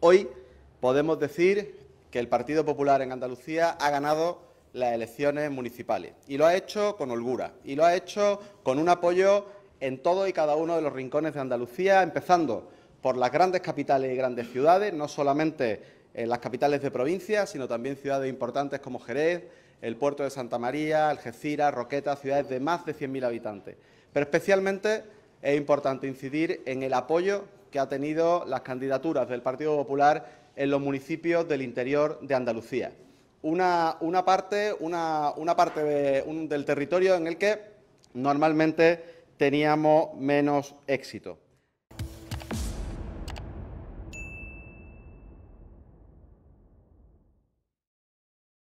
Hoy podemos decir que el Partido Popular en Andalucía ha ganado las elecciones municipales y lo ha hecho con holgura y lo ha hecho con un apoyo en todo y cada uno de los rincones de Andalucía, empezando por las grandes capitales y grandes ciudades, no solamente en las capitales de provincia, sino también ciudades importantes como Jerez, el puerto de Santa María, Algeciras, Roqueta, ciudades de más de 100.000 habitantes. Pero especialmente es importante incidir en el apoyo que ha tenido las candidaturas del Partido Popular en los municipios del interior de Andalucía. Una, parte, una, parte del territorio en el que normalmente teníamos menos éxito.